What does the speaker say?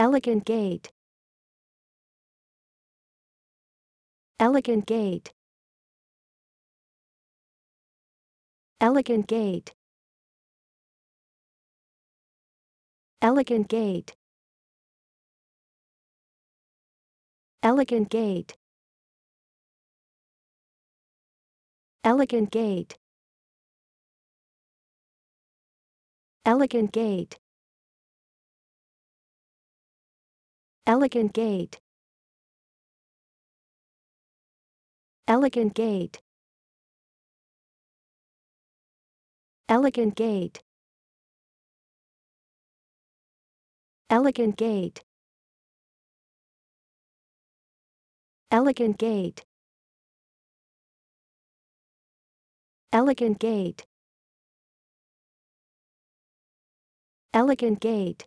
Elegant gait. Elegant gait. Elegant gait. Elegant gait. Elegant gait. Elegant gait. Elegant gait. Elegant gait. Elegant gait. Elegant gait. Elegant gait. Elegant gait. Elegant gait. Elegant gait.